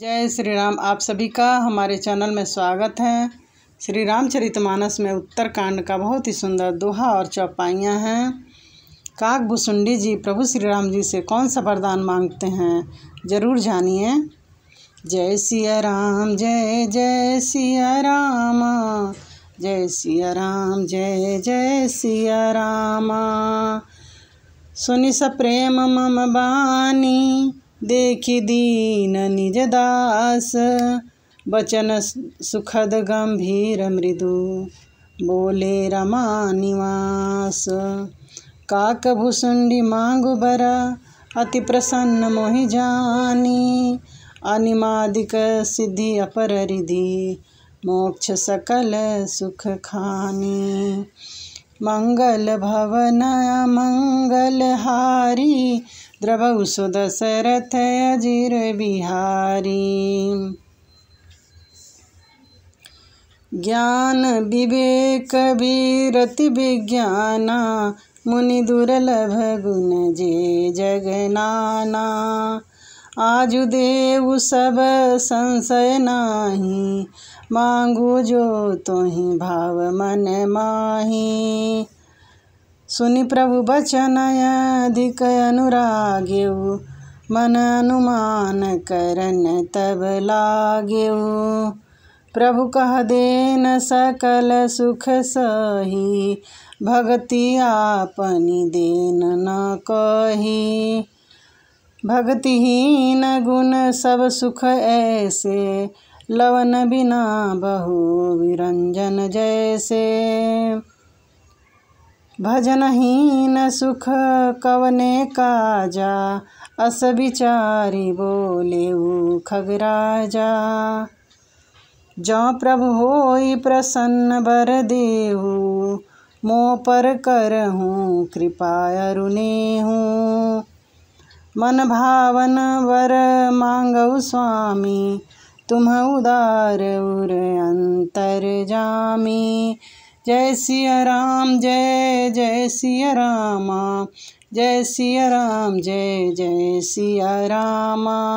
जय श्री राम आप सभी का हमारे चैनल में स्वागत है श्री रामचरितमानस में उत्तरकांड का बहुत ही सुंदर दोहा और चौपाइयाँ हैं काक भुसुंडी जी प्रभु श्री राम जी से कौन सा वरदान मांगते हैं जरूर जानिए जय सिया राम जय जय सिया राम जय सिया राम जय जय सिया राम सुनि स प्रेम मम बानी देखि दीन निज दास बचन सुखद गंभीर मृदु बोले रमा निवास काक भुसुंडी मांगु बरा अति प्रसन्न मोहि जानी अनिमादिक सिद्धि अपर रिधि मोक्ष सकल सुख खानी मंगल भवन मंगलहारी द्रवौ सुदशरथ अजीर बिहारी ज्ञान विवेक वीरति विज्ञाना मुनि दुर्लभ गुण जे जगनाना आजु देव सब संशय नाही मांगू जो तोहि भाव मन माही सुनि प्रभु बचन अधिक अनुरागेऊ मन अनुमान करन तब लागेऊ प्रभु कह देन सकल सुख सही भक्ति आपनी देन न कही भक्तिहीन गुण सब सुख ऐसे लवन बिना बहु विरंजन जैसे भजनहीन सुख कवने काजा अस विचारी बोले खगराजा जौ प्रभु हो प्रसन्न बर देहू मोह पर करहूँ कृपा अरुणेहूँ हूँ मन भावन वर मांगऊ स्वामी तुम उदार उर अंतर जामी जय सिया राम जय जय सिया रामा जय सिया राम जय जय सिया रामा